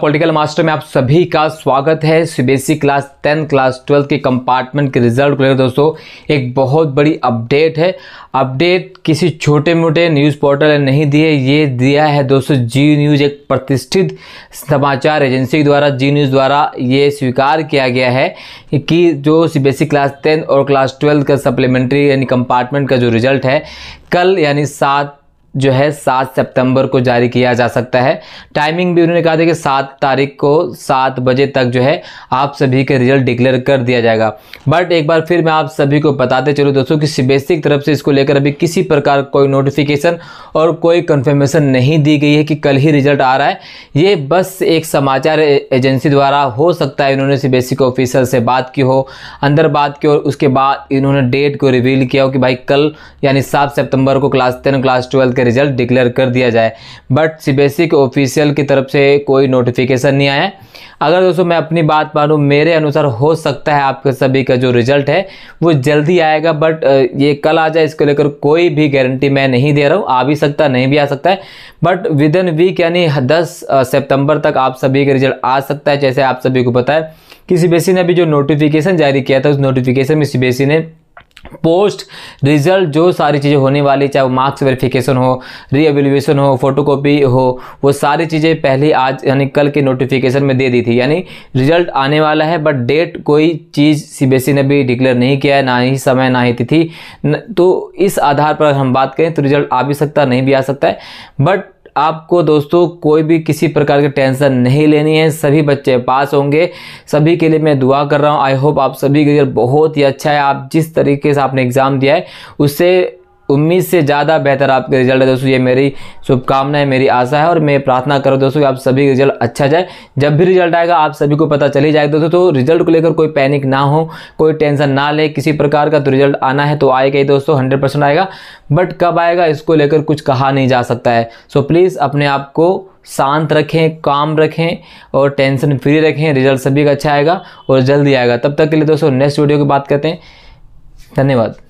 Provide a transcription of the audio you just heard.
political master में आप सभी का स्वागत है CBSE class ten class twelfth के कंपार्टमेंट के रिजल्ट को लेकर दोस्तों एक बहुत बड़ी अपडेट है अपडेट किसी छोटे मोटे न्यूज़ पोर्टल ने नहीं दिए ये दिया है दोस्तों जी न्यूज़ एक प्रतिष्ठित समाचार एजेंसी द्वारा जी न्यूज़ द्वारा ये स्वीकार किया गया है कि जो सीबीएसई क्लास टेन और क्लास ट्वेल्थ का सप्लीमेंट्री यानी कंपार्टमेंट का जो रिजल्ट है कल यानी सात जो है सात सितंबर को जारी किया जा सकता है टाइमिंग भी उन्होंने कहा था कि सात तारीख को सात बजे तक जो है आप सभी के रिजल्ट डिक्लेयर कर दिया जाएगा बट एक बार फिर मैं आप सभी को बताते चलूँ दोस्तों कि सी की तरफ से इसको लेकर अभी किसी प्रकार कोई नोटिफिकेशन और कोई कन्फर्मेशन नहीं दी गई है कि कल ही रिजल्ट आ रहा है ये बस एक समाचार एजेंसी द्वारा हो सकता है इन्होंने सी के ऑफिसर से बात की हो अंदर बात की और उसके बाद इन्होंने डेट को रिवील किया हो कि भाई कल यानी सात सितंबर को क्लास टेन क्लास ट्वेल्थ के रिजल्ट डिक्लेयर कर दिया जाए बट सी e के ऑफिशियल की तरफ से कोई नोटिफिकेशन नहीं आया अगर दोस्तों मैं अपनी बात मानूँ मेरे अनुसार हो सकता है आपके सभी का जो रिजल्ट है वो जल्दी आएगा बट ये कल आ जाए इसको लेकर कोई भी गारंटी मैं नहीं दे रहा हूँ आ भी सकता नहीं भी आ सकता है बट विद इन वीक यानी दस सितंबर तक आप सभी का रिजल्ट आ सकता है जैसे आप सभी को पता है कि सी e ने अभी जो नोटिफिकेशन जारी किया था उस नोटिफिकेशन में सी e ने पोस्ट रिजल्ट जो सारी चीज़ें होने वाली चाहे वो मार्क्स वेरिफिकेशन हो रीएवेल्युएशन हो फोटोकॉपी हो वो सारी चीज़ें पहले आज यानी कल के नोटिफिकेशन में दे दी थी यानी रिजल्ट आने वाला है बट डेट कोई चीज़ सीबीएसई e ने भी डिक्लेयर नहीं किया है ना ही समय ना ही तिथि तो इस आधार पर हम बात करें तो रिजल्ट आ भी सकता नहीं भी आ सकता है बट आपको दोस्तों कोई भी किसी प्रकार की टेंशन नहीं लेनी है सभी बच्चे पास होंगे सभी के लिए मैं दुआ कर रहा हूँ आई होप आप सभी के लिए बहुत ही अच्छा है आप जिस तरीके से आपने एग्ज़ाम दिया है उससे उम्मीद से ज़्यादा बेहतर आपके रिजल्ट है दोस्तों ये मेरी शुभकामनाएं मेरी आशा है और मैं प्रार्थना करूँ दोस्तों कि आप सभी रिजल्ट अच्छा जाए जब भी रिजल्ट आएगा आप सभी को पता चली जाएगा दोस्तों तो रिजल्ट को लेकर कोई पैनिक ना हो कोई टेंशन ना ले किसी प्रकार का तो रिजल्ट आना है तो आएगा ही दोस्तों हंड्रेड आएगा बट कब आएगा इसको लेकर कुछ कहा नहीं जा सकता है सो प्लीज़ अपने आप को शांत रखें काम रखें और टेंशन फ्री रखें रिजल्ट सभी का अच्छा आएगा और जल्दी आएगा तब तक के लिए दोस्तों नेक्स्ट वीडियो की बात करते हैं धन्यवाद